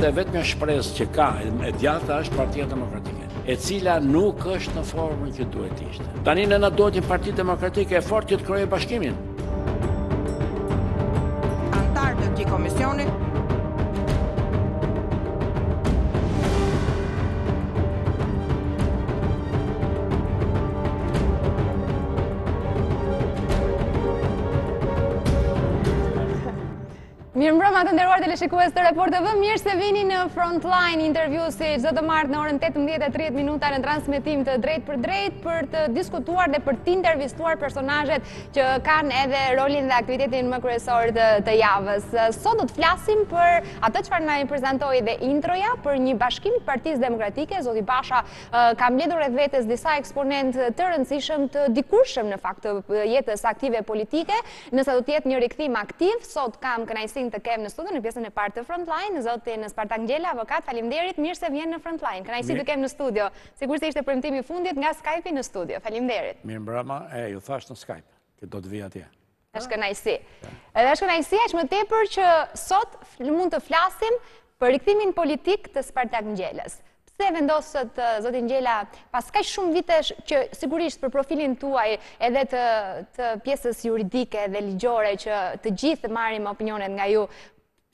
dhe vetë një shpresë që ka e djata është partia demokratike, e cila nuk është në formën që duhet ishte. Tani në në dojtë një partia demokratike e fort që të kërëje bashkimin. Antarë të këti komisionit, Ma të ndërruar të të report të vë, mirë se vini në Frontline interview si gjithë martë në orën 18.30 minuta në transmitim të drejt për drejt për të diskutuar dhe për të intervistuar personajet që kanë edhe rolin dhe aktivitetin më kryesor të javës. Sot do të flasim për atë që farë nga i prezentoj dhe introja për një bashkim të partiz demokratike, Zoti Basha ka mledur e vetës disa eksponent të rëndësishëm të dikurshëm në faktë jetës aktive politike, nësa do tjetë një rikëthim aktiv, sot kam kënajsin të kem studio në pjesën e partë të Frontline, në zotë në Spartak Gjela, avokat, falim derit, mirë se vjenë në Frontline. Këna i si të kemë në studio, si kurse ishte përmëtimi fundit nga Skype i në studio. Falim derit. Mirë mbrama, e, ju thashtë në Skype, këtë do të vijë atje. Êshtë këna si. Edhe është këna si, është më tepër që sot mund të flasim për rikëthimin politik të Spartak Gjelës. Se vendosët, Zotin Gjela, pas ka shumë vitesh që sigurisht për profilin tuaj edhe të pjesës juridike dhe ligjore që të gjithë marim opinionet nga ju,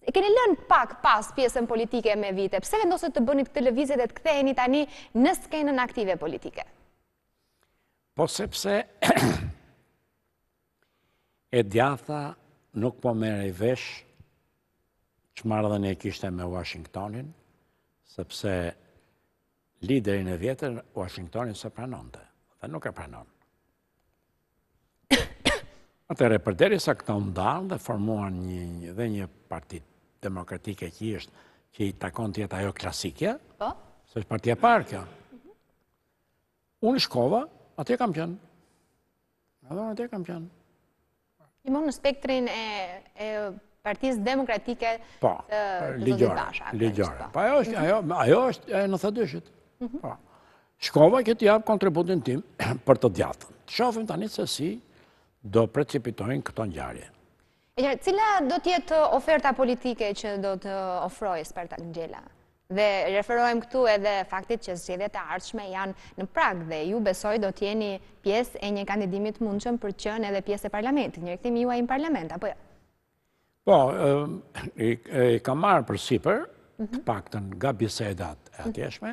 E keni lënë pak pas pjesën politike me vite, pse vendosët të bënit këtë levizet e të ktheheni tani në skenën aktive politike? Po sepse e djatha nuk po mere i vesh që marrëdhën e kishte me Washingtonin, sepse liderin e vjetër Washingtonin se pranon të, dhe nuk e pranon. Atere, përderi sa këta ndarën dhe formuan një dhe një partit demokratike që është që i takon tjetë ajo klasikja, po. së është partija parë kjo. Mhm. Unë shkova, atë kam qënë. Në dhe atë kam qënë. Që mund në spektrin e partijës demokratike po, të Lidjore. Lidjore. Po. Pa, ajo është mhm. e në thëdyshit. Mhm. Shkova këtë japë kontributin tim për të djathën. Shofim të anitë se si do precipitojnë këto njarje. Cila do tjetë oferta politike që do të ofrojë Spartak Gjela? Dhe referojmë këtu edhe faktit që zxedjet e arqme janë në prag dhe ju besoj do tjeni pjesë e një kandidimit mundëshëm për qënë edhe pjesë e parlamentit, një rektim ju a imë parlament, apo jo? Po, i ka marë për siper, mhm. të pakten nga bisedat e atjeshme,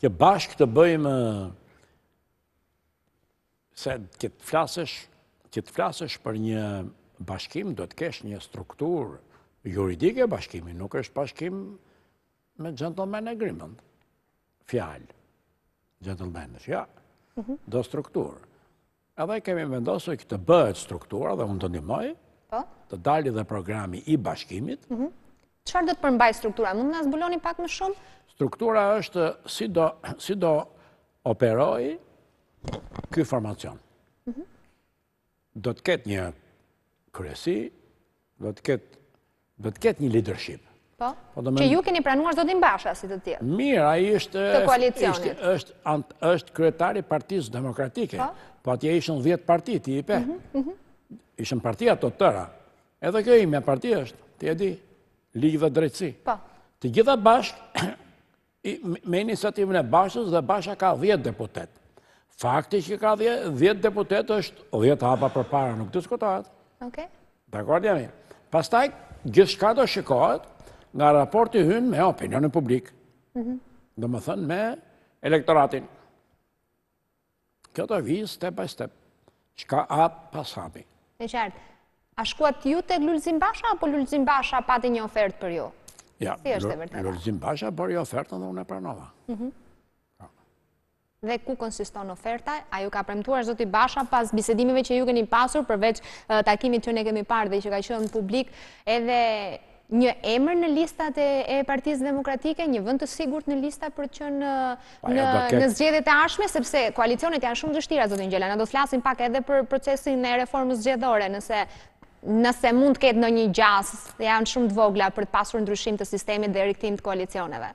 që bashkë të bëjmë se këtë flasësh për një bashkim do të kesh një struktur juridike bashkimi, nuk është bashkim me gentleman agreement, fjallë, gentlemanës, ja, mhm. do strukturë. Edhe kemi vendosur këtë bëhet struktura dhe unë po. të njëmoj, të dali dhe programi i bashkimit. Qërë mhm. dhe të përmbaj struktura? Mëndë në zbuloni pak më shumë? Struktura është si do operoj këj formacion. Mhm. Do të ketë një kërësi, do të ketë, do të një leadership. Po, po që ju keni pranuar zotin Basha, si të tjetë. Mirë, a i është... Të është kretari partizë demokratike. Po, po atje ishën 10 parti, ti i pe. Mhm, mhm. Ishën partia të tëra. Edhe kjo i me parti është, ti e di, ligjë dhe drejtësi. Po. Të gjitha bashkë, me iniciativën e bashkës dhe Basha ka 10 deputet. Fakti që ka 10 deputet është 10 hapa për para nuk të skotatë. Dakord, jemi. Pastaj, gjithë shka do shikohet nga raporti hynë me opinionin publik. Mhm. Dhe më thënë me elektoratin. Kjo do vijë step by step. Shka apë pas hapi. E qartë, a shkuat ju të Lulzim basha apo Lulzim basha pati një ofertë për ju? Ja, lullëzim basha për një ofertë në dhe unë e pranova. Mhm dhe ku konsiston oferta. A ju ka premtuar zoti Basha pas bisedimeve që ju keni pasur përveç uh, takimit që ne kemi parë dhe që ka qenë publik edhe një emër në listat e partiz demokratike, një vënd të sigur në lista për që uh, në zgjede të ashme, sepse koalicionet janë shumë gjështira, zotin Gjela, në do të lasin pak edhe për procesin e reformës gjedore, nëse nëse mund të ketë në një gjasë, janë shumë të vogla për të pasur në ndryshim të sistemi dhe riktim të koalicioneve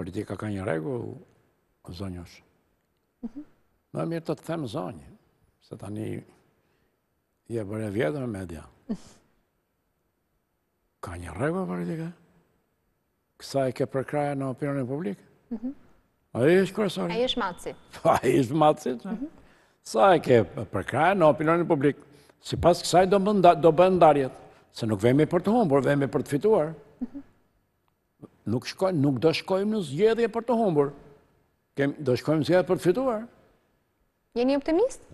politika ka një regull, zonjë mhm. është. Në mirë të të themë zonjë, se tani je bërë e vjetër e media. Mhm. Ka një regull politika? Kësa e ke përkraja në opinionin e publikë? Mhm. A i është kërësori? A i është matësi. A i është matësi? Sa e ke përkraja në opinionin e publikë? Si pas kësaj do bëndarjet, se nuk vemi për të humë, por vemi për të fituar nuk shkojmë, nuk do shkojmë në zjedhje për të humbur. do shkojmë në zjedhje për të fituar. Jeni optimist?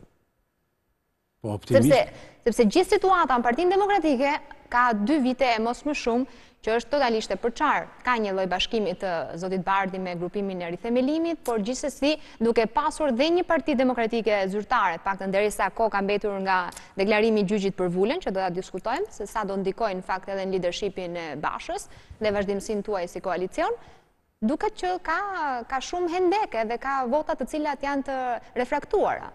Po, optimist sepse gjithë situata në partinë demokratike ka dy vite e mos më shumë që është totalisht e përqarë. Ka një loj bashkimit të Zotit Bardi me grupimin e rithemelimit, por si duke pasur dhe një parti demokratike zyrtare, pak të nderisa ko ka mbetur nga deklarimi gjyqit për vullën, që do të diskutojmë, se sa do ndikojnë fakt edhe në leadershipin e bashës dhe vazhdimësin tuaj si koalicion, duke që ka shumë hendeke dhe ka votat të cilat janë të refraktuara.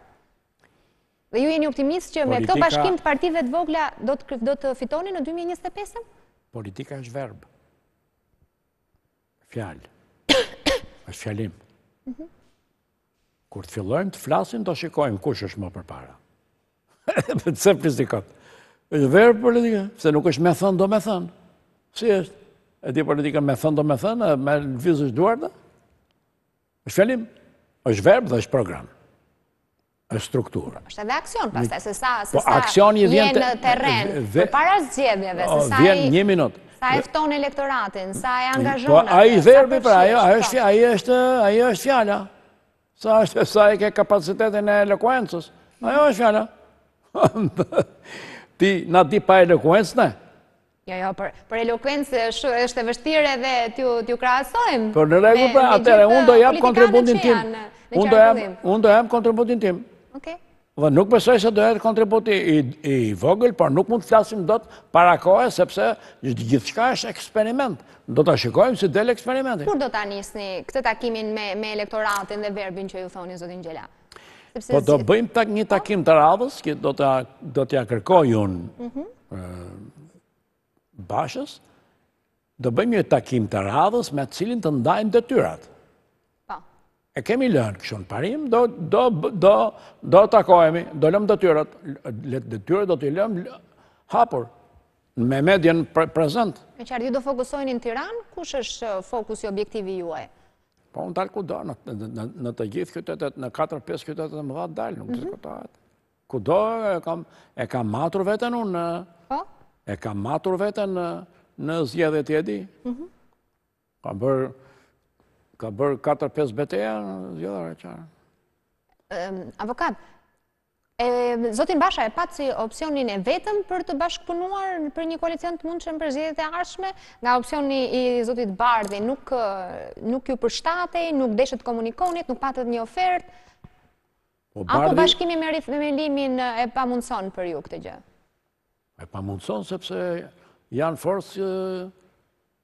Dhe ju e një optimist që me këto bashkim të partive të vogla do të fitoni në 2025 Politika është verbë. Fjallë. është fjallim. Mhm. Kur të fillojmë, të flasin, të shikojmë kush është më për para. Dhe të se prizikot. është verbë politika, se nuk është me thënë do me thënë. Si është? E di politika me thënë do me thënë, me në vizë është duartë? është fjallim. është verbë dhe është programë struktura. Pashtë edhe aksion, pastaj, se sa, po, se sa, aksioni vjen në teren, për para zgjedhjeve, se sa i... Vjen një minutë. Sa e fton elektoratin, sa e angazhonë... Po, a i verbi, pra, a i është, a i është, a i është fjalla. Sa është, sa i ke kapacitetin e elekuensës, a i është fjalla. Ti, na di pa elekuensë, ne? Jo, jo, për elekuensë është e vështire dhe t'ju krasojmë. Për në regu, pra, atëre, unë do japë kontributin tim. Unë do japë kontributin tim. Dhe nuk besoj se dohet kontributi i vogël, por nuk mund të flasim do të parakoje, sepse gjithë shka është eksperiment. Do të shikojmë si del eksperimenti. Kur do të anisni këtë takimin me elektoratin dhe verbin që ju thoni, Zotin Gjela? Po do bëjmë një takim të radhës, do t'ja kërkoj unë mhm. bashës, do bëjmë një takim të radhës me cilin të ndajmë dhe tyrat e kemi lënë në parim, do takoemi, do lëmë dëtyrët, dëtyrët do t'i lëmë hapur, me medjen prezent. E qërë, ju do fokusojnë në Tiran, kush është uh, fokus i objektivi juaj? Po, në talë ku do, në të gjithë kytetet, në 4-5 kytetet më dhatë dalë, nuk të këtojtë. Ku do, e kam matur vetën unë, po? e kam matur vetën në zjedhe tjedi. Mhm. Kam bërë ka bërë 4-5 beteja, zjo dhe qarë. Avokat, Zotin Basha e patë si opcionin e vetëm për të bashkëpunuar për një koalicion të mundëshën për zhjetet e arshme, nga opcioni i Zotit Bardhi nuk ju përshtatej, nuk deshet komunikonit, nuk patët një ofert, po, apo bashkimi me rrithmëmelimin e pa mundëson për ju këtë gjë? E pa mundëson sepse janë forës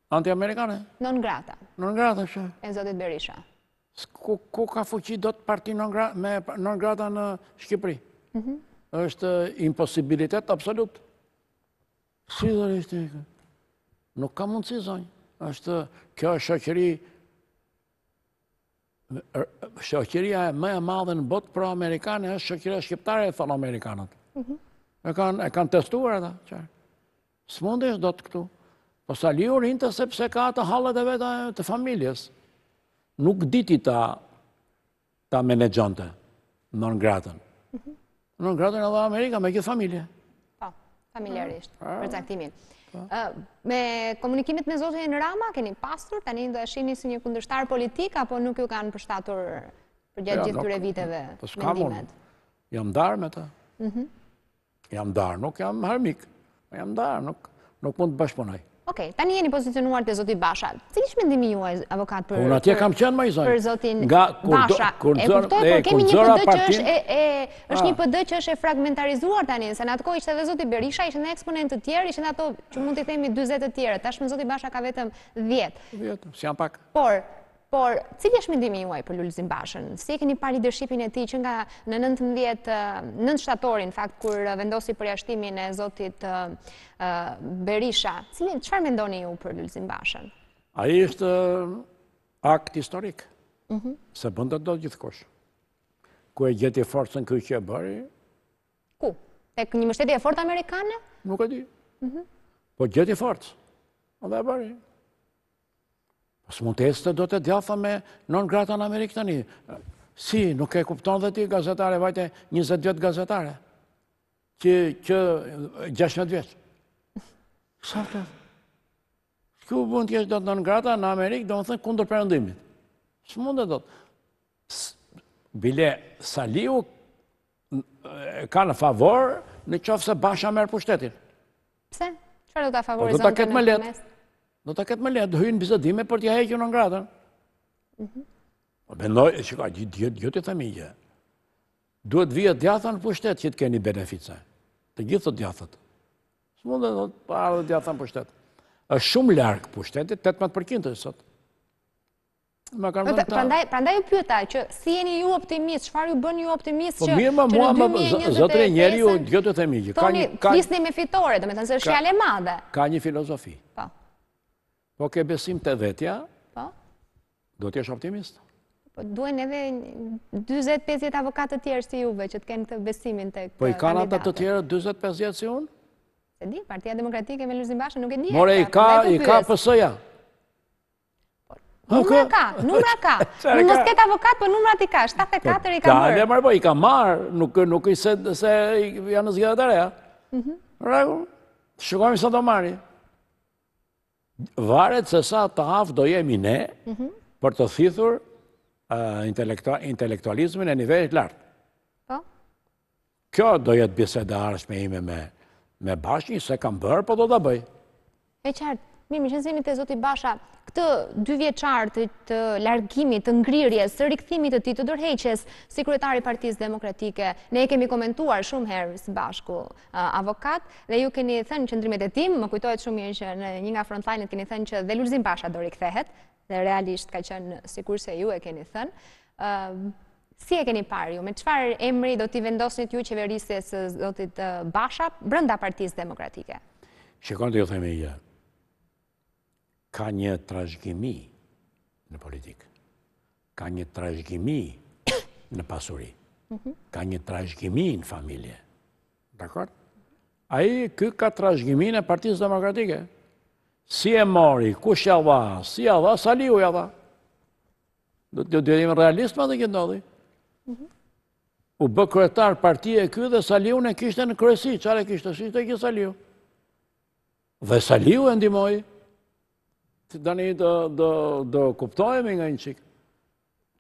Anti-Amerikane? Non grata. Non grata, shë? E zotit Berisha. Ku ka fuqit do të parti me non grata në Shqipëri? Êshtë mhm. imposibilitet absolut. Si dhe rishtë e Nuk ka mundë si zonjë. Êshtë kjo është shëqëri... Shëqëria e me e madhe në botë pro-Amerikane është shëqëria shqiptare e thonë Amerikanët. Mhm. E kanë testuar e ta, qërë. Së mundi është do të këtu. Po sa liur hinte sepse ka të halët e veta të familjes. Nuk diti ta ta menegjante në nëngratën. Në mhm. nëngratën e dhe Amerika me gjithë familje. Po, familjarisht, mhm. po. për caktimin. Po. Me komunikimit me zotën e në Rama, keni pastur, tani ndo e shini si një kundërshtar politik, apo nuk ju kanë përshtatur për gjatë gjithë po të viteve me ndimet? Jam darë me ta. Jam darë, nuk jam harmik. Jam darë, nuk mund të bashponaj. Ok, tani jeni pozicionuar të zoti Basha. Cili është mendimi juaj, avokat, për zotin Basha? Kam qenë maj, për zotin nga, Basha. e kuptoj, por kemi një PD që është, e, është një ah. PD që është e fragmentarizuar tani, se në atë kohë ishte dhe zoti Berisha, ishte në eksponent të tjerë, ishte në ato që mund të themi 20 të tjerë, tashme zoti Basha ka vetëm 10. 10, si jam pak. Por, Por, cili është mendimi juaj për Lulzim Bashën? Si e keni pari dërshipin e ti që nga në 19 shtatorin, në fakt, kur vendosi për jashtimin e Zotit Berisha, cili, qëfar mendoni ju për Lulzim Bashën? A i është akt historik, mhm. se bëndët do të gjithkosh. Ku e gjeti forcën këj që e bëri? Ku? E një mështetje e fort amerikane? Nuk e di. Mhm. Po gjeti forcë, edhe e bëri. Mësë mund të esë të do të djatha me non grata në Amerikë të një. Si, nuk e kupton dhe ti gazetare, vajte 20 vjetë gazetare, që 16 vjetë. Kësa të të Kjo mund të jeshtë do të non grata në Amerikë, do në thënë kundër përëndimit. Së mund të do të? Bile Saliu ka në favor në qofë se basha merë pushtetin. Pse? Qërë do të po favorizantë në në mes? do të këtë më letë, dhe hynë bizetime për t'ja hekjë në ngratën. Mhm. Po bendoj, e që ka gjithë gjithë gjithë të migje, duhet vijë të djathën për shtetë që t'keni benefice, të gjithë të djathët. Së mund dhe dhëtë, pa dhe djathën për shtetë. E shumë larkë për shtetë, 18% për kinte e sotë. Prandaj ndaj e pyëta, që si jeni ju optimist, që ju bën ju optimist, po që në 2021... Po mirë mua, zëtëre njeri ju, gjëtë të themi, që ka një... Flisni me fitore, do me të nëzër shkjale madhe. Ka një filozofi. Po. Po ke besim të vetja, po. do t'jesh optimist. Po Duen edhe 20-50 avokat të tjerë si juve që kenë të besimin të kandidatë. Po i kanë atë të tjerë 20-50 si unë? Se di, partia demokratike me Luzin Bashën nuk e di. More, i ka i ka pësëja. Numra ka, numra ka. Nuk mos ketë avokat, për po numrat i ka. 74 i ka mërë. Ka, dhe po i ka marë, nuk i se janë në zgjede të reja. Mhm. Regu, shukojmë sa do marë i varet se sa të hafë do jemi ne mhm. për të thithur intelektualizmin e nivej lartë. Po. Kjo do jetë biseda arshme ime me bashkë një se kam bërë, po do dhe bëjë. E qartë, Mi më qënësemi të Zoti Basha, këtë dy vjeqarë të largimit, të ngrirjes, të rikëthimit të ti të dërheqes, si kryetari partiz demokratike, ne e kemi komentuar shumë herë së bashku avokat, dhe ju keni thënë qëndrimet e tim, më kujtojtë shumë një që në një nga frontlinet keni thënë që dhe Lurzim Basha do rikëthehet, dhe realisht ka qënë si kurse ju e keni thënë. Si e keni parë ju, me qëfar emri do t'i vendosnit ju qeverisës Zotit Basha brënda partiz demokratike? Shikon të ju themi i ka një trashgimi në politikë, ka një trashgimi në pasuri, mhm. ka një trashgimi në familje. Dakor? A i kë ka trashgimi në partijës demokratike? Si e mori, kush e dha, si e dha, saliu e dha. Do të dhjetim realist ma dhe këtë ndodhi. Mhm. U bë kretar partijë e këtë dhe saliu në kishtë në kresi, qare kishtë, si e kishtë saliu. Dhe saliu e ndimojë. Dani, do kuptojemi nga një qikë.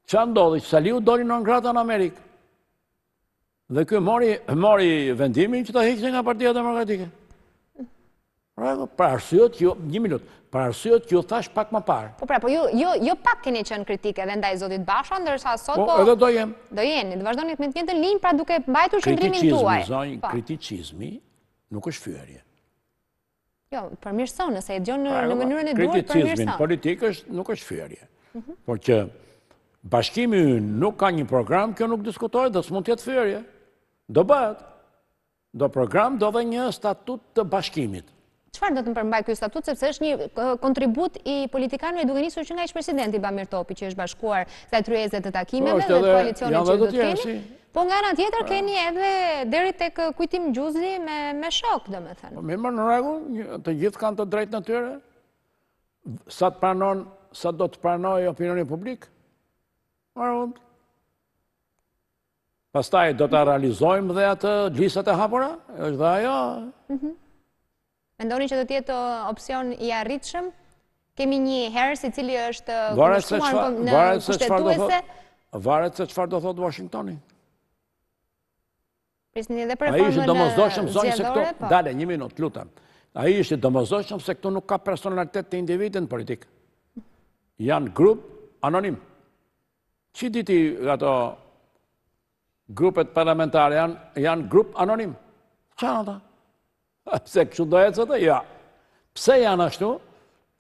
Qa ndodhë, që Saliu doli në nëngrata në Amerikë. Dhe kërë mori vendimin që të hikëse nga partia demokratike. Pra arsyot, një minut, pra arsyot që thash pak më parë. Po pra, po ju pak keni qënë kritike dhe ndaj Zotit Basha, ndërsa sot po... Po edhe do jenë. Do jeni, dhe vazhdojnë një të një të linjë, pra duke bajtu shëndrimin tuaj. Kriticizmi, zonjë, po. kriticizmi nuk është fyërje. Jo, përmirëson, nëse e gjonë në pra, mënyrën e duhet, përmirëson. Kriticizmin politik është nuk është fjerje. Mhm. Por që bashkimi nuk ka një program, kjo nuk diskutojë dhe s'mon tjetë fjerje. Do bëhet. Do program, do dhe një statut të bashkimit. Qëfar do të më përmbaj kjo statut, sepse është një kontribut i politikanëve duke njësur që nga ishë presidenti Bamir Topi, që është bashkuar të të rjezet të takimeve po, dhe koalicionit që do të kemi. Po nga nga tjetër po. keni edhe deri të kujtim gjuzli me shok, dhe me thënë. Po mi më në regull, të gjithë kanë të drejtë në tyre, sa të pranon, sa do të pranoj opinioni publik, më rëvënd. Pastaj do të realizojmë dhe atë gjisat e hapura, është dhe ajo. Mhm. Mendoni që do tjetë opcion i arritëshëm, kemi një herë si cili është kushtumar në pushtetuese. Varet se qëfar do thotë Washingtoni. A i për formën e zgjedhore, po. Dale, një minut, lutem. Ai ishte domosdoshëm se këtu nuk ka personalitet të individit në politik. Jan grup anonim. Çi diti ato grupet parlamentare janë janë grup anonim. Çfarë ata? Se kjo dohet ecë të Ja. Jo. Pse janë ashtu?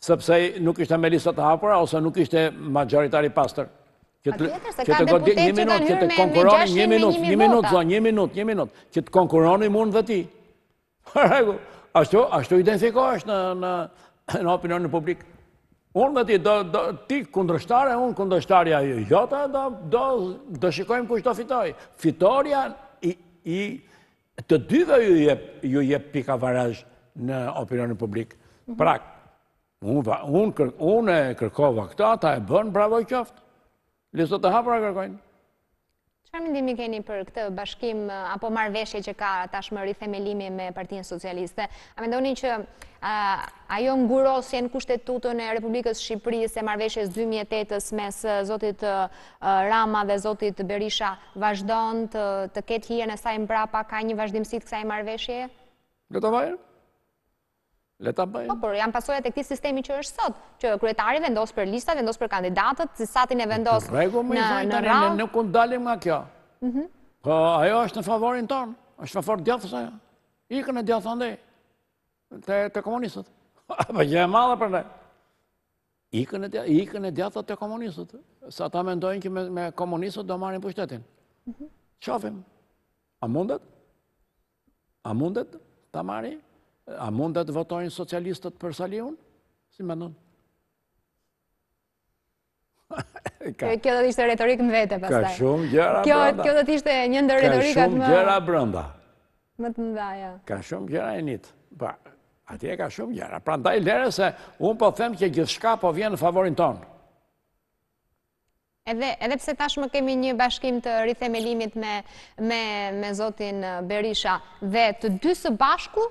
Sepse nuk ishte me lisa të hapura, ose nuk ishte majoritari pastor. Që të godit një minut, që të konkuroni një minut, një minut, një minut, një minut, që të konkuroni mund dhe ti. Ashtu identifiko është në opinion në publik. Unë dhe ti, ti kundrështare, unë kundrështarja Jota, do shikojmë kushtë do fitoj. Fitorja i të dyve ju je pika varajsh në opinion në publik. Mhm. Prak, unë kërkova këta, ta e bënë bravo i qoftë. Listot të a kërkojnë. Qërë ndimi keni për këtë bashkim apo marveshje që ka tashmëri themelimi me partinë socialiste? A me ndoni që ajo ngurosjen kushtetutën e Republikës Shqipërisë e marveshjes 2008 mes Zotit Rama dhe Zotit Berisha vazhdojnë të ketë hirën e saj mbrapa ka një vazhdimësit kësaj marveshje? Gëtë avajrë? Leta bëjnë. Po, por janë pasojat e këti sistemi që është sot, që kretari vendosë për lista, vendosë për kandidatët, si satin e vendosë në rrë. Regu me i fajnë të rrënë, nuk unë dalim nga kjo. Mhm. Po, ajo është në favorin tonë, është në favorin djathës ajo. Ikë në djathë andej, të komunistët. Po, gjë e madhe për ne. Ikë në djathët të komunistët, sa ta mendojnë që me komunistët do marim pushtetin. Mhm. Qafim, a mundet? A mundet të marim? A mund dhe të votojnë socialistët për salion? Si më nënë? Kjo do tishtë retorik në vete, pas taj. Ka shumë gjera brënda. Kjo do tishtë një ndër retorikat më... Ka shumë gjera brënda. Më të mënda, ja. Ka shumë gjera e njëtë. Pa, ati e ka shumë gjera. Pra ndaj lere se unë po them kje gjithshka po vjenë favorin tonë. Edhe pse tashme kemi një bashkim të rrithemelimit me Zotin Berisha dhe të dy së bashku,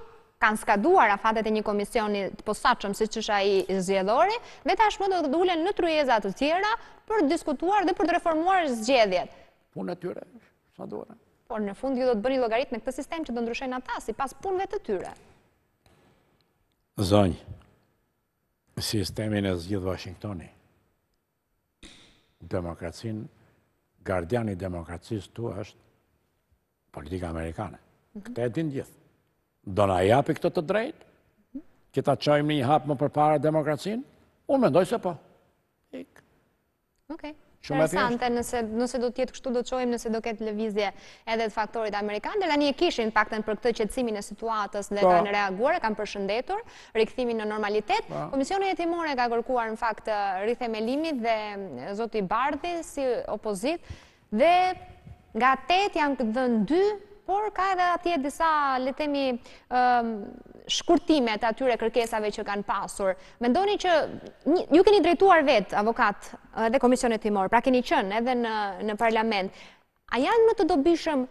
kanë skaduar a fatet e një komisioni të posaqëm si që shaj i zgjedhori, me ta shmë do të dhullen në trujezat të tjera për të diskutuar dhe për të reformuar zgjedhjet. Punë e tyre, ma duhe. Por në fund ju do të bëni logaritë në këtë sistem që do ndryshojnë ata ta si pas punëve të tyre. Zonjë, sistemin e zgjithë Washingtoni, demokracinë, gardiani demokracisë tu është politika amerikane. Mhm. Këte e din gjithë do në japi këtë të drejtë, këta qojmë një hapë më përpara demokracinë, unë mendoj se po. Ikë. Okej. Interesante, nëse do tjetë kështu do qojmë nëse do ketë levizje edhe të faktorit Amerikanë, dhe da një kishin pakten për këtë qëtësimin e situatës dhe po. kanë reaguar, kanë përshëndetur, rikëthimin në normalitet. Po. Komisionet e timore ka kërkuar në fakt limit dhe zoti Bardhi si opozit, dhe nga 8 janë këtë dhe në por ka edhe atje disa, le shkurtimet atyre kërkesave që kanë pasur. Mendoni që ju keni drejtuar vetë, avokat dhe komisionet timor, pra keni qënë edhe në parlament. A janë më të dobishëm,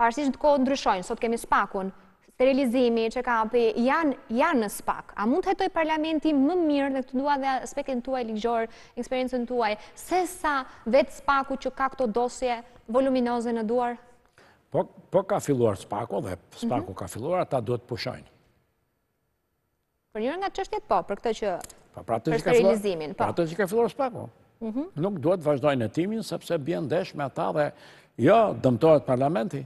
parësisht në kohë ndryshojnë, sot kemi spakun, sterilizimi që ka api, janë në spak. A mund të hetoj parlamenti më mirë dhe të duha dhe aspektin tuaj ligjor, eksperiencën tuaj, se sa vetë spaku që ka këto dosje voluminoze në duarë? Po, po ka filluar spako dhe spako mhm. ka filluar, ata duhet të pushojnë. Për njërë nga qështjet po, për këtë që, po, për sterilizimin, po. Pra të që ka filluar spako, mhm. nuk duhet të vazhdojnë e timin, sepse bjen desh me ata dhe, jo, dëmtojt parlamenti.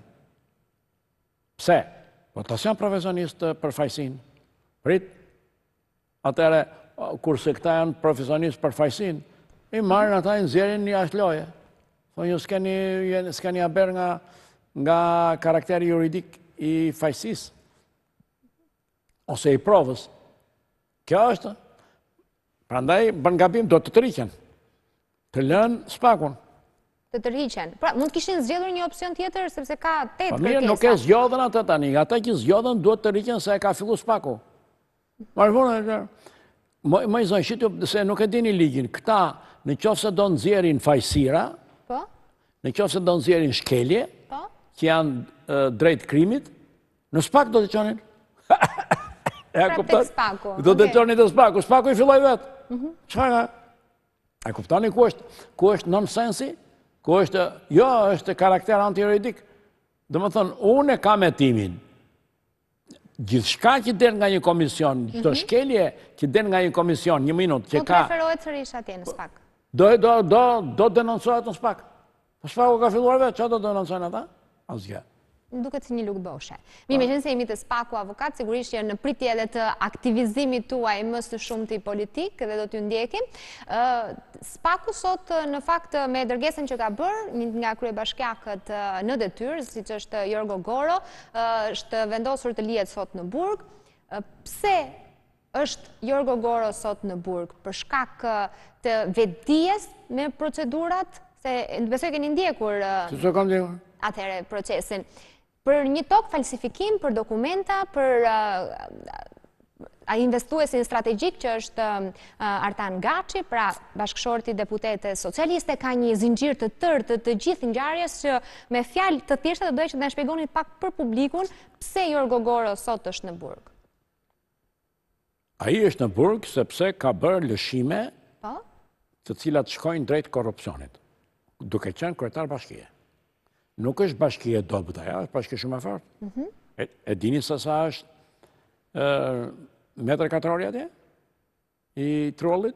Pse, po të asë janë profesionist për fajsin, Prit, atere, kur se këta janë profesionist për fajsin, i marën ata në nëzjerin një ashtë loje, po jo, njësë s'keni a nga nga karakteri juridik i fajsis, ose i provës. Kjo është, pra ndaj, bën gabim, do të të rikjen, të lënë spakun. Të të rikjen, pra mund të kishin zgjedhur një opcion tjetër, sepse ka të të po kërkesa. Pa mirë, nuk e zgjodhen atë të tani, ata që zgjodhen, do të rikjen se e ka fillu spaku. Marvona, më i zonë, shqytu, se nuk e dini ligjin, këta në qofë se do po? në zjerin fajsira, në qofë se do në zjerin shkelje, që janë drejt krimit, në spak do të qonin. E a kuptat? Do të qonin të spaku, spaku i filloj vetë. Qa mhm. nga? E kuptani ku është? Ku është nonsensi? Ku është, jo, është karakter antiroidik. Dhe më thënë, unë e kam e timin. Gjithë shka që den nga një komision, gjithë mhm. shkelje që den nga një komision, një minut, që ka... Do të atje në spak. Po shpaku ka filluar vetë, që do të në ata? Në Duket si një lukë boshe. Mi me qënë se imi të spaku avokat, sigurisht jenë në priti edhe të aktivizimi tuaj mësë të shumë të i politikë dhe do t'ju ndjekim. Spaku sot në fakt me dërgesen që ka bërë, një nga krye bashkjakët në detyrë, si që është Jorgo Goro, është vendosur të lijet sot në burg. Pse është Jorgo Goro sot në burg? Për shkak të vedijes me procedurat? Se në besoj këni ndjekur... Të kam ndjekur? atëhere procesin. Për një tokë falsifikim, për dokumenta, për a investuesin strategjik që është Artan Gaci, pra bashkëshorti deputete socialiste, ka një zingjirë të tërë të të gjithë një gjarës që me fjalë të thjeshtë të dojë që të në pak për publikun, pse Jor Gogoro sot është në burg? A i është në burg sepse ka bërë lëshime po. të cilat shkojnë drejtë korupcionit, duke qenë kretar bashkje nuk është bashki e dobët aja, është bashki shumë e fartë. Mhm. E dini së sa është metrë katrori atje, i trollit?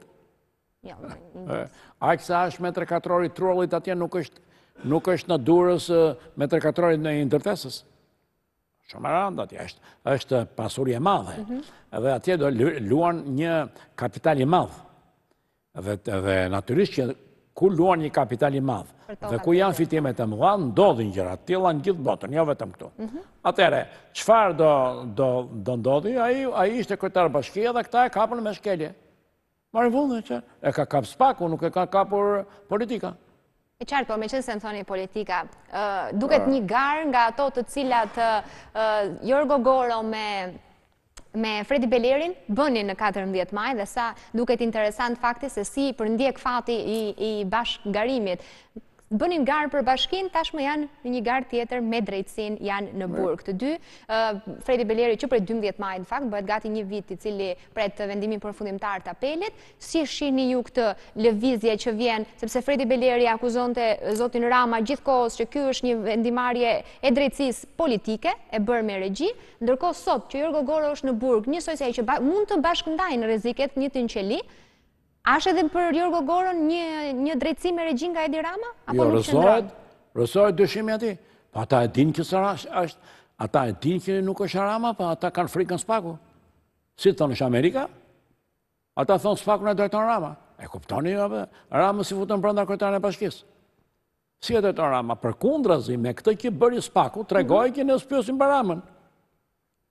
Ja, në njështë. kësa është metrë katrori trollit atje, nuk është nuk është në durës metrë katrori në indërtesës. Shumë rrënda atje, është pasuri e madhe. Mhm. Dhe atje do luan një kapitali madhe. Dhe naturisht që ku luan një kapital i madhë dhe ku janë fitimet e mëdha, ndodhin gjera tila në gjithë botën, jo vetëm këtu. Mhm. Atëherë, çfarë do do do ndodhi? Ai ai ishte kryetar bashkie dhe këta e kapën me shkelje. Marrin vullnet që e ka kap spaku, nuk e ka kapur politika. E qartë, po me qënë se në thoni politika, duket një garë nga ato të cilat Jorgo Goro me Me Fredi Bellerin, bëni në 14 maj, dhe sa duket interesant faktis se si përndjek fati i bashkëgarimit bënin garë për bashkin, tashme janë një garë tjetër me drejtsin janë në burg të dy. Fredi Belleri që për 12 majnë, në fakt, bëhet gati një vit i cili për e të vendimin përfundimtar të apelit, si shini ju këtë levizje që vjen, sepse Fredi Belleri akuzon të Zotin Rama gjithkos që kjo është një vendimarje e drejtsis politike, e bërë me regji, ndërkos sot që Jorgo Goro është në burg, njësoj se e që mund të bashkëndajnë reziket një të qeli, është edhe për Jorgo Goron një drejtësi me regjin nga Edi Rama? Jo, rësojt, rësojt dëshimi ati. Pa po ata e din kësë është, ata e din kënë nuk është Rama, pa po ata kanë frikën spaku. Si të thonë është Amerika, ata thonë spaku në drejton Rama. E kuptoni, Rama si futën brënda kërëtare e pashkisë. Si e drejton Rama, për kundrazi me këtë që bëri spaku, tregoj kënë mhm. e spjusin për Ramën.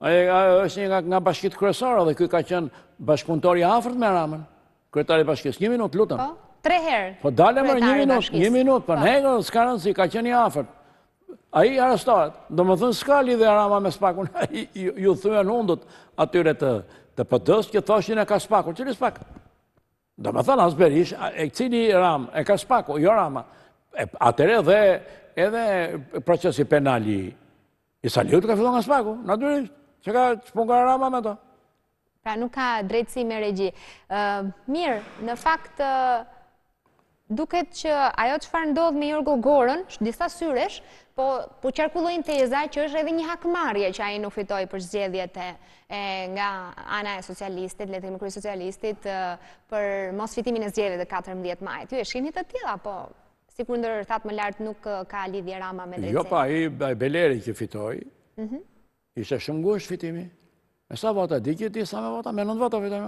është një nga bashkit kërësora dhe këj ka qenë bashkëpuntori afrët me Ramën. Kretari pashkes, një minut, lutëm. Po, tre herë. Po, dalë e një minut, një minut, për në hengë, s'ka rëndësi, ka qeni afert. A i arrestarët, do më thënë s'ka dhe arama me spakun, ju thënë hundët atyre të pëtës, këtë thoshin e ka spakun, qëri spakun? Do më thënë, asë berish, e cili ram, e ka spakun, jo rama. Atere dhe, edhe procesi penali, i saliut ka fillon nga spakun, në dyrisht, që ka që punë ka rama me to. Pra nuk ka drejtësi me regji. Mirë, në fakt, duket që ajo që farë ndodhë me Jorgo Gorën, shë disa syresh, po, po qarkullojnë të që është edhe një hakmarje që aji nuk fitoj për zgjedhjet e nga ana e socialistit, letri kërë i socialistit, për mos fitimin e zgjedhjet e 14 majtë. Ju e shkinit të tila, po si kur ndërë më lartë nuk ka lidhje rama me jo, drejtësi. Jo po, pa, i Beleri që fitoj, mhm. ishte shëngu është fitimi, E sa vata e di sa me vata, me nëndë vata vete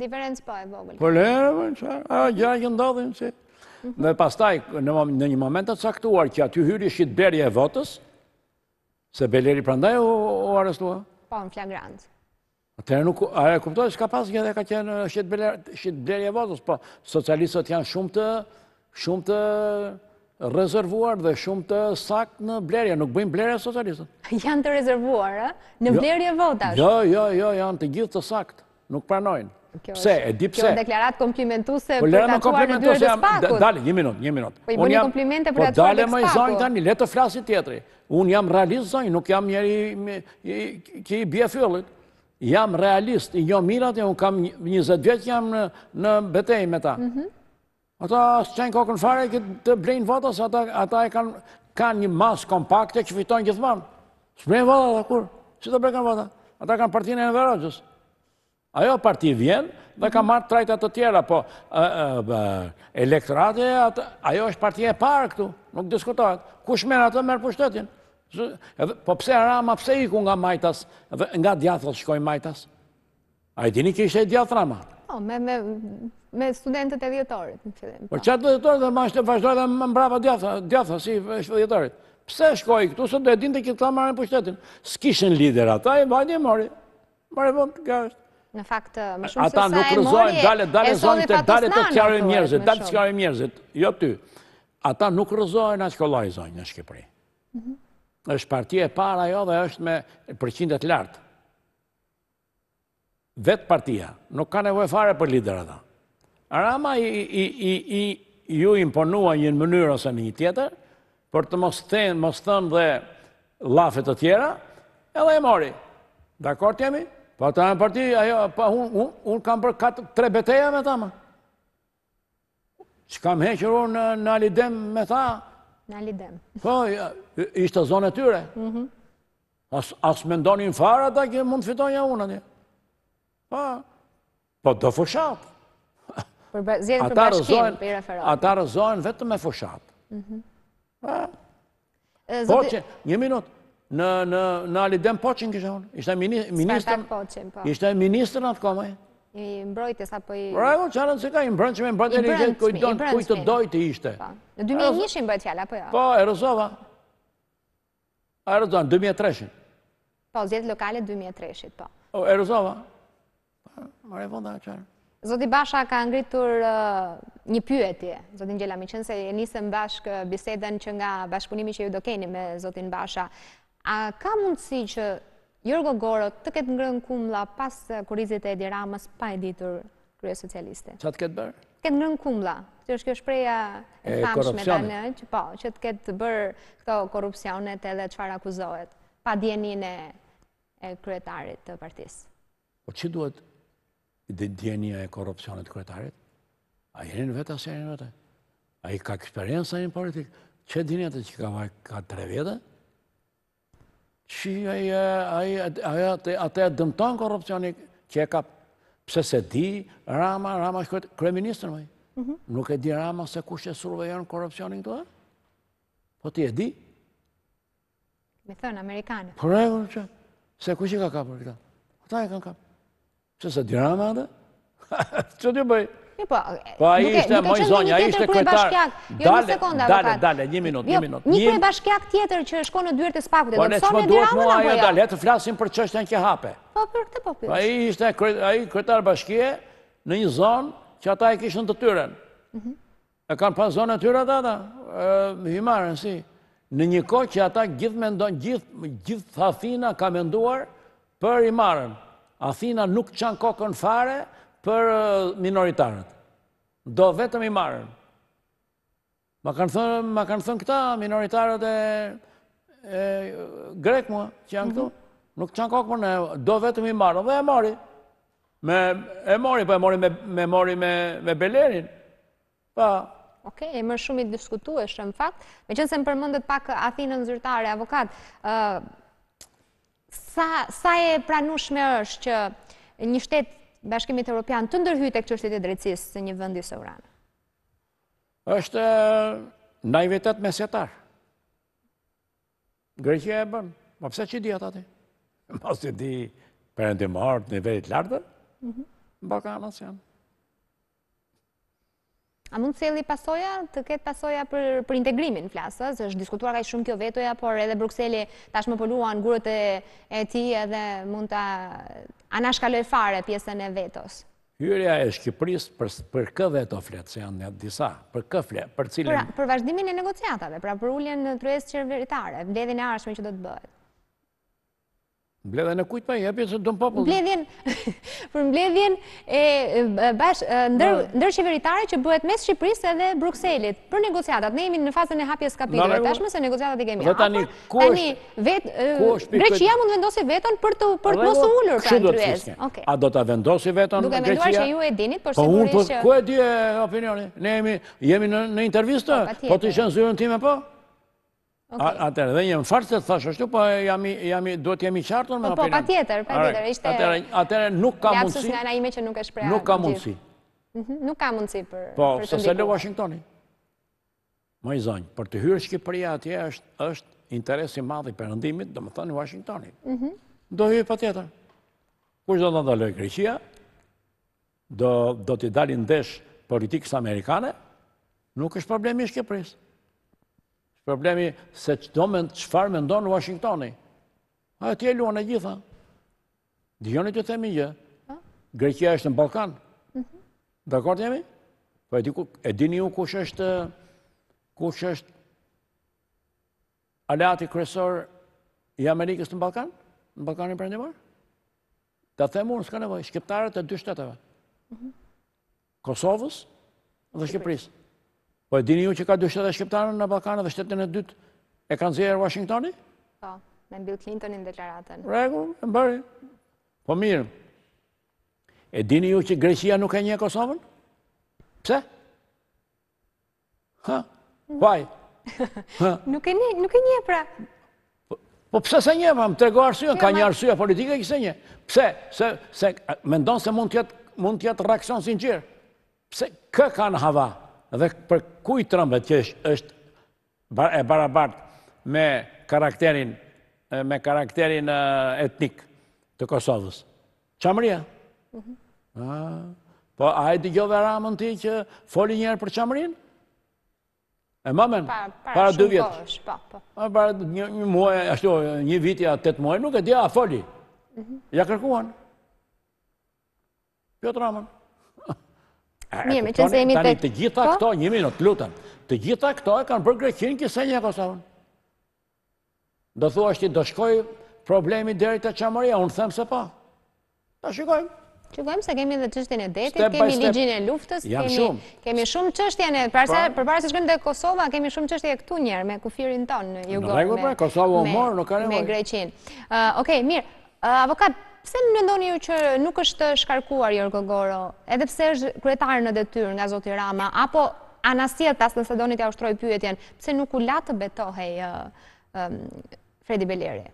Diferencë pa po e vogël. Po lërë, po në qërë, a gjaj që ndodhin si. Mhm. Dhe pas taj, në një moment të caktuar, që ty hyri shqit berje e votës, se beleri prandaj o arestua. Po, në kja grandë. A nuk, a e kuptoj, shka pas një dhe ka qenë shqit berje e votës, po, socialistët janë shumë të, shumë të, rezervuar dhe shumë të sakt në blerje. Nuk bëjmë blerje socialistët. Janë të rezervuar, në jo. blerje votash? Jo, jo, jo, janë të gjithë të sakt. Nuk pranojnë. Pse, e di pse. Kjo deklarat komplimentuse po për të atuar në dyre të spakut. Dale, një minut, një minut. Po i bëni komplimente për të atuar në spakut. Po dale, ma i zonjë tani, le të flasit tjetëri. Unë jam realist zonjë, nuk jam njeri ki i bje fyllit. Jam realist, i njo mirat, unë kam 20 vjetë jam në betej me ta. Mhm. Ata së qenë kokën fare të blenë votës, ata e kanë një masë kompakte që fitojnë gjithmanë. Së blenë votës, dhe kur? Si të blenë kanë votës? Ata kanë partinë e në verogjës. Ajo parti vjen dhe ka marë trajta të tjera, po elektorate, ajo është parti e parë këtu, nuk diskutohet. Kush merë atë, merë pushtetin. Po pse rama, pse iku nga majtas, nga djathës shkoj majtas? A i dini kështë e djathë rama? Po, me studentët e djetarit. Por po. qatë djetarit dhe ma është të vazhdoj dhe më mbrava djatha, djatha si është djetarit. Pse shkoj këtu, së të edin të këtë lamarën për shtetin? S'kishen lider ata, e vajnë e mori. Mare vëmë të gashtë. Në fakt, më shumë se sa e mori, Ata nuk rëzojnë, dalë, dalë, zonë të dalë, të kjarë e mjerëzit, dale të kjarë e mjerëzit, jo ty. Ata nuk rëzojnë, atë kolloj zonë në Shkipëri. Mhm. është partia e para jo dhe është me përqindet lartë vetë partia, nuk ka nevoj fare për lider ata. Arama i ju imponua një mënyrë ose një tjetër, për të mos tenë, mos tëmë dhe lafet të tjera, edhe e mori. Dakor akort jemi? Pa po të anë parti, ajo, pa po unë, unë, kam për tre beteja me ta, ma. Që kam heqër unë në alidem me ta? Në alidem. Po, ishte zonë e tyre. Mhm. Asë me ndonin fara, ta ke mund të fitonja unë, anje. Po, po do fushat. Ata rëzojnë vetë me fushat. Mhm. Po që, një minut, në Alidem Poqin kështë honë, ishte ministrë në po. Ishte ministrë në atë komaj. I mbrojtës apo sa i... Pra e më qarën se ka, i mbrojtë që me mbrojtë e kuj të dojtë i ishte. Po. Në 2001 i mbrojtë e po jo? Po, e rëzova. A e rëzova, në 2003. Po, zjetë lokale 2003, po. O, e rëzova. Mare vënda, qërë. Zoti Basha ka ngritur uh, një pyetje, Zotin Gjela Miqen, se e nisëm bashkë uh, bisedën që nga bashkëpunimi që ju do keni me Zotin Basha. A ka mundësi që Jorgo Goro të ketë ngrën kumbla pas uh, kurizit e Edi Ramës pa e ditur krye socialiste? Qa të ketë bërë? Ketë ngrën kumbla, që është kjo shpreja e famshme të në, që po, që të ketë bërë këto korupcionet edhe qëfar akuzohet, pa djenin e kryetarit të partisë. Po që duhet dhe djenja e korupcionit kretarit? A i vetë, a se vetë? A i ka eksperiencë a i në politikë? Që dinja atë që ka marë ka tre vjetë? Që atë e dëmton korupcionit që e ka pëse se di Rama, Rama është kreministën, mhm. nuk e di Rama se kush e survejon korupcionit në të? Po ti e di? Me thënë, Amerikanë. Për po që, se kush e ka kapër këta? Këta e kanë kapër. Që se dirama dhe? Që t'ju bëj? Jo, po, po a i ishte moj zonja, a i ishte kretar. Jo, dale, dale, dale, një minut, jo, një minut. Një kre bashkjak tjetër që është konë në dyrët e spakute. Po, ne që po më duhet mua, a dale, e të flasim për që është e në kje hape. Po, për këtë po për. A i ishte kretar bashkje në një zonë që ata e kishën të tyren. Mhm. E kanë pa zonë të tyra të ata, himarën si. Në një kohë që ata gjithë thafina ka menduar për himarën. Athina nuk qanë kokën fare për minoritarët. Do vetëm i marën. Ma kanë thënë, ma kanë thënë këta minoritarët e, e grek mua që janë këtu. Mhm. Nuk qanë kokën, e, do vetëm i marën dhe e mori. Me, e mori, po e mori me, me, mori me, me belerin. Pa, Ok, e mërë shumë i diskutu e shëmë fakt. Me qënë se më përmëndet pak Athinën zyrtare, avokat, sa e pranushme është që një shtetë bashkimit e Europian të ndërhyjt e këtë e drecisë së një vëndi së uranë? është eh, naivitet mesetar. Greqia e bënë, ma pse që i di atë ati? Ma përse di përëndimartë në vejtë lartë, më mhm. baka anës janë. A mund të seli pasoja, të ketë pasoja për integrimin, flasës, është diskutuar ka i shumë kjo vetoja, por edhe Bruxelli tash më pëllua në gurët e ti edhe mund të anashkaloj fare pjesën e vetos. Hyrja e Shqipëris për kë veto fletë, se janë në disa, për kë fletë, për pra, cilën... Për vazhdimin e negociatave, pra për ullin në të rrësë qërë veritare, vledhin e arshme që do të bëhet. Mbledhen e kujtë ma i epje se dëmë popullë. Mbledhen, për mbledhen e bashkë, ndër qeveritare që bëhet mes Shqipërisë edhe Bruxellit, për negociatat, ne jemi në fazën e hapjes kapitrë, tashme se negociatat i kemi hapër, tani vetë, Greqia mund vendosi vetën për të për të mosë ullur, për në kryes. A do të vendosi vetën Greqia? Duke menduar që ju e dinit, për po sigurisht... Po ku e di e opinioni? Ne jemi në intervjistë, po, po të ishen zyrën time po? Atërë, dhe një më farë se të thashë ashtu, po do të jemi qartën me opinën. Po, po pa tjetër, pa tjetër, ishte... Atërë, nuk ka mundësi... Lapsus nga na ime që nuk është prea... Nuk ka mundësi. Mhm, nuk ka mundësi për po, të ndikur. Po, së se le Washingtoni. Ma i zonjë, për të hyrë Shqipëria atje është interesi madhi për ndimit, do më thënë Washingtoni. Do hyrë pa tjetër. Kusë do të ndalojë Greqia, do t'i dalin desh politikës amerikane, nuk është Problemi se që me ndonë, me ndonë në Washingtoni. A, e t'je e gjitha. Dijoni të themi një, Greqia është në Balkan. Mhm. Dhe akord jemi? Po e dini ju ku është, ku është alati kresor i Amerikës në Balkan, në Balkanin për e një marë? T'a themu në s'ka nevoj, Shqiptarët e dy shtetëve. Mhm. Kosovës dhe Shqipërisë. Po e dini ju që ka dy shtetë e shqiptarën në Balkanë dhe shtetën e dytë e kanë zjerë Washingtoni? Po, me Bill Clinton i në deklaratën. Regu, e më bëri. Po mirë. E dini ju që Greqia nuk e një Kosovën? Pse? Ha? Vaj? Nuk e një, pra. Po pëse po se një, pa më trego arsujën, ka një arsujën politike kise një. Pse? Se mendon se mund tjetë reakcion sinqirë. Pse kë ka në hava? Pse? dhe për kuj Trumpet që është e barabart me karakterin me karakterin etnik të Kosovës. Qamëria? Mhm. Po, a e digjove ramën ti që foli njerë për qamërin? E mamen? Para dy vjetë. Po. Para një muaj, ashtu, një vitja, tëtë muaj, nuk e a foli. Mhm. Ja kërkuan. Pjotë ramën. Mirë, me që të... Të gjitha po? këto, një minut, lutën, të gjitha këto e kanë bërë Greqinë kësë një po Kosovën. Do thua është i dëshkoj problemi dheri të qamëria, unë themë se pa. Po. Ta shikojmë. Qëgojmë se kemi dhe qështin e detit, kemi ligjin e luftës, kemi shumë qështje e... Për parës e shkëm dhe Kosova, kemi shumë qështje këtu njerë me kufirin tonë në jugurë. Në regu pra, Kosova o morë, nuk kare morë. Me Greqin. Okej, mirë, avokat, pse më ndoni ju që nuk është shkarkuar Jorgo Goro, edhe pse është kretarë në detyrë nga Zoti Rama, apo anasjet tas nëse doni të ushtroj pyetjen, pse nuk u latë të betohej Fredi Beleri?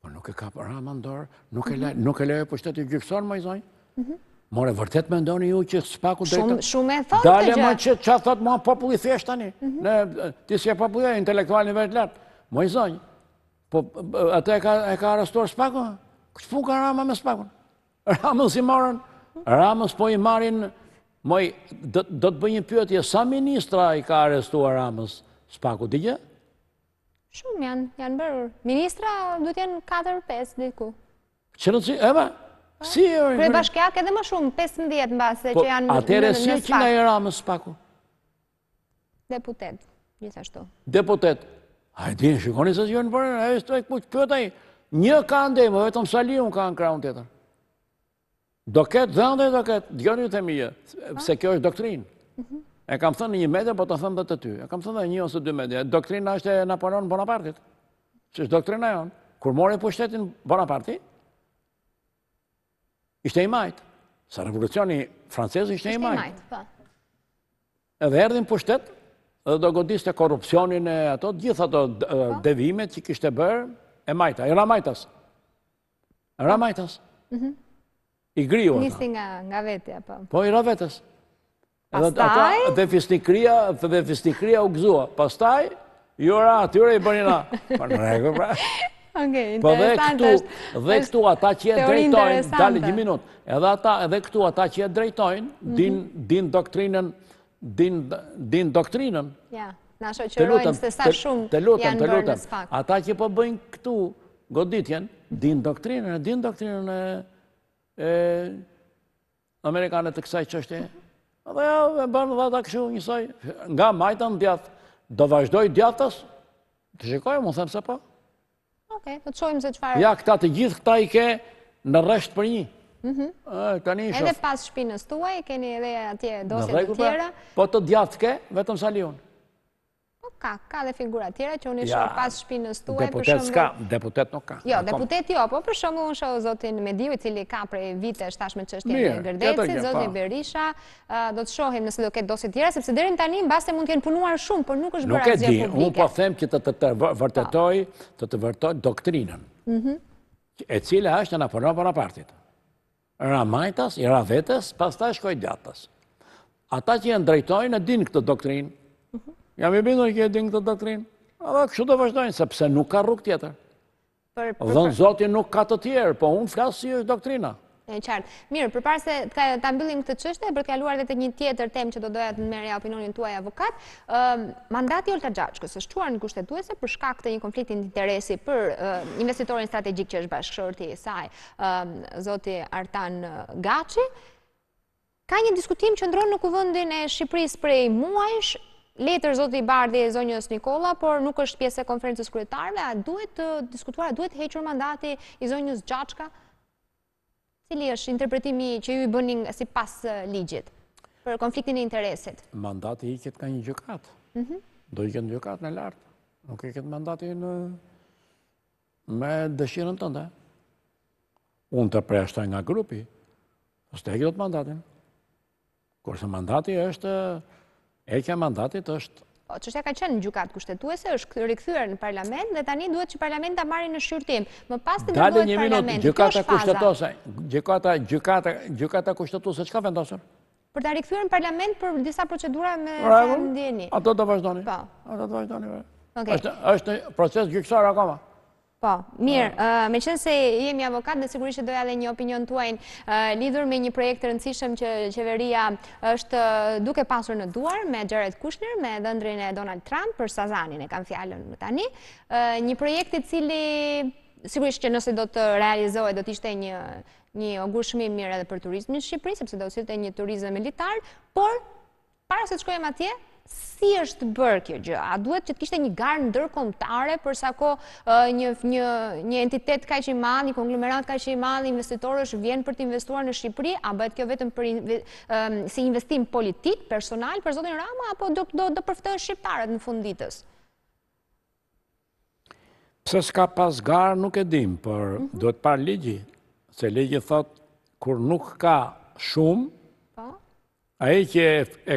Po nuk e ka për Rama ndorë, nuk e, mm -hmm. e lejë për shtetit gjyksonë, ma i zonjë. Mm More, vërtet me ndoni ju që s'paku dhejtë... Shumë, shumë e thotë të gjë. Dalë ma që që thotë ma populli thjesht tani. Mm ti si e populli e intelektualin vetë lartë. më i zonjë. Po, atë e ka, e ka arrestuar s'paku, Kështë punë ka rama me spakun. Ramën si marën, ramën s'po i marin, moj, do të bëjnë pjëtje, sa ministra i ka arestua ramën s'paku, di gjë? Shumë janë, janë bërur. Ministra du t'jenë 4-5, di ku. Që në që, po. si e rrë? Kërë bashkjak edhe më shumë, 15 në base, që janë në spaku. Atere si e që nga i ramën s'paku? Deputet, gjithashtu. Deputet. A e dinë, shikoni se si e në përën, e e e një ka ndemë, vetëm Saliu ka në kraun tjetër. Do ketë dhëndë dhe do ketë, djoni ju të mija, se kjo është doktrinë. E kam thënë një medja, po të thëmë dhe të ty. E kam thënë dhe një ose dy medja. Doktrina është e Napoleon Bonapartit. Që është doktrina jonë. Kur more për shtetin Bonaparti, ishte i majtë. Sa revolucioni francesë ishte i majtë. Po. Edhe erdhin për shtetë, dhe do godiste korupcionin e ato, gjithë ato po. eh, devimet që kishte bërë, e majta, e ramajtas. E ramajtas. Mhm. I griu ata. Nisi nga vetja, po. Po, i ra vetës. Pastaj? Dhe fisnikria, dhe fisnikria u gzua. Pastaj, ju ora atyre i bërnina. Pa po, në regu, pra. Po dhe këtu, dhe këtu ata që e drejtojnë, dalë një minut, edhe ata, edhe këtu ata që e drejtojnë, mhm. din doktrinën, din doktrinën, Në asho që të sa shumë janë dorë në spak. Ata që po bëjnë këtu goditjen, din doktrinën, din doktrinën e Amerikanët të kësaj qështje, dhe ja, e bërnë dhe ata këshu njësaj, nga majta në djatë, do vazhdoj djatës, të shikojë, më thëmë se po. Ok, po të qojmë se qëfarë. Ja, këta të gjithë këta i ke në reshtë për një. Mhm. Edhe pas shpinës tuaj, keni edhe atje dosjet të tjera. Po të djatë ke, vetëm sali unë ka, ka dhe figura tjera që unë i shohë pas shpinës tuaj. Deputet s'ka, deputet nuk ka. Jo, deputet jo, po për shumë unë shohë zotin Mediu, i cili ka prej vite shtashme qështje në gërdeci, zotin Berisha, do të shohim nëse do ketë dosit tjera, sepse dherin tani në base mund jenë punuar shumë, për nuk është bërë asgjë publike. Nuk e di, unë po them që të të të vërtetoj, po. të të vërtoj doktrinën, mhm. e cile është në përno për apartit. Ra majtas, i ra vetës, pas ta shkoj djatës. Ata që jenë drejtojnë, e dinë këtë doktrinë, jam i bindur që e din këtë doktrinë. Edhe kështu do vazhdojnë, sepse nuk ka rrugë tjetër. Dhe në Zotin nuk ka të tjerë, po unë flasë si është doktrina. E qartë. Mirë, për parë se të ambillim këtë qështë, e për të kaluar dhe të një tjetër tem që do dojat në mërja opinionin tuaj avokat, mandati Olta Gjaqkës është quar në kushtetuese për shkak të një konflikt në interesi për investitorin strategik që është bashkëshërti i saj, zoti Artan Gaci, ka një diskutim që ndronë në kuvëndin e Shqipëris prej muajsh, Letër Zotë i Bardi e Zonjës Nikola, por nuk është pjesë e konferencës kryetarve, a duhet të diskutuar, a duhet hequr mandati i Zonjës Gjaqka? Cili është interpretimi që ju i bënin si pas ligjit për konfliktin e interesit? Mandati i këtë ka një gjukat. Mhm. Do i këtë një gjukat në lartë. Nuk i këtë mandati në... me dëshirën të ndë. Unë të preashtoj nga grupi, së të e këtë mandatin. Kërse mandati është... Ekja mandatit është... Qështja ka qenë në gjukatë kushtetuese, është rikëthyre në parlament, dhe tani duhet që parlament të marri në shqyrtim. Më pas të mërdojt parlament, është kushtetuese, gjukata, gjukata, gjukata kushtetuese, që ka vendosën? Për të rikëthyre në parlament për disa procedura me të ndjeni. Ato të vazhdoni. Pa. Po. Ato të vazhdoni. Okay. Êshtë, është proces gjukësar akoma. Po, mirë, po. me qënë se jemi avokat dhe sigurisht doja dhe një opinion tuajnë lidhur me një projekt të rëndësishëm që qeveria është duke pasur në duar me Gjeret Kushner, me dëndrin e Donald Trump, për Sazanin e kam fjallën në tani. Një projekt e cili, sigurisht që nëse do të realizohet, do të ishte një një ogur shmim mirë edhe për turizmin Shqipëri, sepse do të sytë një turizm militar, por, para se të shkojmë atje, si është bërë kjo gjë? A duhet që të kishte një garë në për përsa një, një, një entitet ka që i malë, një konglomerat ka që i malë, investitorë është vjenë për të investuar në Shqipëri, a bëhet kjo vetëm për, si investim politik, personal, për Zotin Rama, apo do, do, do Shqiptarët në funditës? Pse s'ka pas garë nuk e dim, për mhm. duhet parë ligji, se ligji thotë kur nuk ka shumë, po. A e që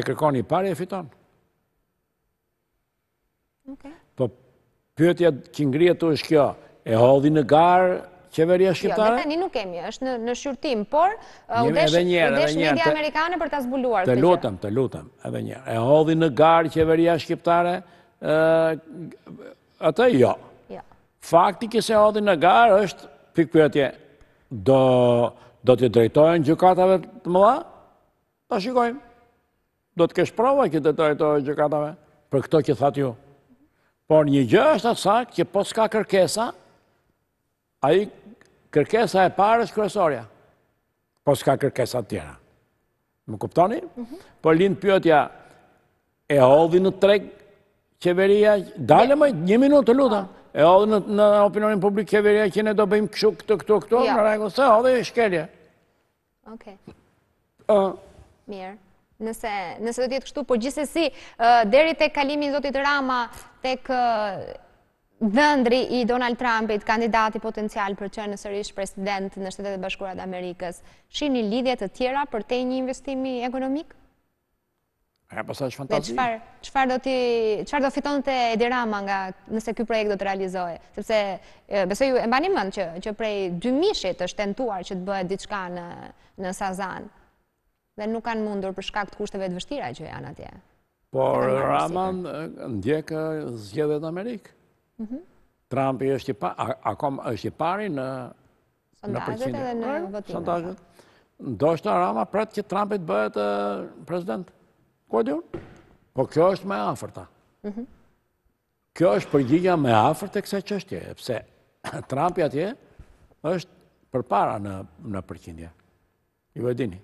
e kërkon i parë, e fiton. Po pyetja që ngrihet u është kjo, e hodhi në garë qeveria jo, shqiptare? Jo, tani nuk kemi, është në në shqyrtim, por uh, u desh edhe një edhe një amerikane për ta zbuluar këtë. Të lutem, të lutem, edhe një E hodhi në garë qeveria shqiptare? ë uh, atë jo. Jo. Fakti që e hodhi në garë është pikë pyetje. Do do të drejtojnë gjukatave të dha? Ta shikojmë. Do të kesh prova që të drejtojnë gjukatave, për këto që thatë ju. Por një gjë është atë sakë që po s'ka kërkesa, a i kërkesa e parë është kërësoria, po s'ka kërkesa të tjera. Më kuptoni? Mhm. Por linë pjotja e hodhi në tregë qeveria, dale më një minutë të luta, e hodhi në opinionin publik qeveria që ne do bëjmë këshu këtë këtu këtu, në rajko se hodhi e shkelje. Oke. Mirë nëse do tjetë kështu, por gjithsesi, deri të kalimin Zotit Rama, tek dëndri i Donald Trumpit, kandidati potencial për qërë nësërish president në shtetet e bashkurat Amerikës, një lidhjet të tjera për te një investimi ekonomik? E, pasaj që fantazi. Dhe qëfar do fiton të Edi Rama nga nëse kjo projekt do të realizohet? Sepse, besoj ju, e mba një mënd që prej 2000-shit është tentuar që të bëhet diçka në Sazanë dhe nuk kanë mundur për shkak të kushteve të vështira që janë atje. Por Rama ndjekë zgjede të Amerikë. Mhm. Trumpi është i pari, akom është i pari në... Sondajet edhe në votinë. Do është Rama pretë që Trumpi të bëhet prezident. Kua di unë? Po kjo është me aferta. Mhm. Kjo është përgjigja me aferte këse qështje, pëse Trumpi atje është për para në përkindja. I vëdini.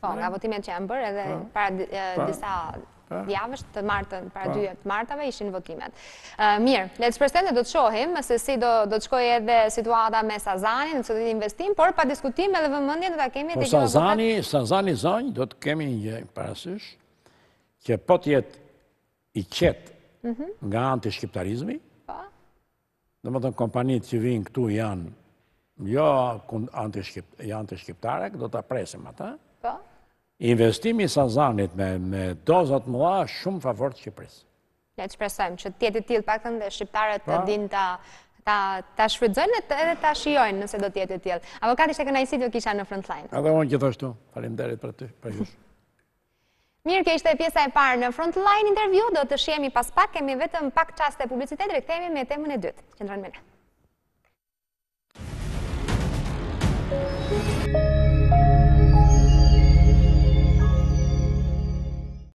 Po, nga votimet që më bërë edhe po. para disa javësht të martën, para dyja të martave ishin votimet. Mirë, letës presente do të shohim, se si do të shkoj edhe situata me Sazani, në cëtë investim, por pa diskutim edhe vëmëndje do të kemi... Po Sazani, Sazani zonjë, do të kemi një parasysh, që po jetë i qetë mhm. nga anti-shqiptarizmi, po. dhe më të kompanit që vinë këtu janë jo anti do të apresim ata, investimi Sazanit me dozat mëla shumë favor të Shqipëris. Ja që shpresojmë që tjetit tjil pakëm dhe Shqiptarët të po. din të ta shfrydzojnë edhe ta shiojnë nëse do tjetë të tjelë. Avokat ishte këna i si kisha në frontline. A dhe unë gjithashtu, falim derit për ty, për jush. Mirë ke ishte pjesa e parë në frontline interview, do të shiemi pas pak, kemi vetëm pak qaste publicitet, rektemi me temën e dytë. Qëndronë me në.